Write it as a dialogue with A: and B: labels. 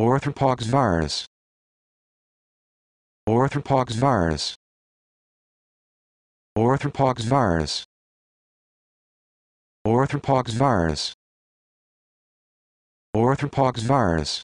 A: Orthopox virus. Orthopox virus. Orthopox virus. Orthopox virus. Orthopox virus.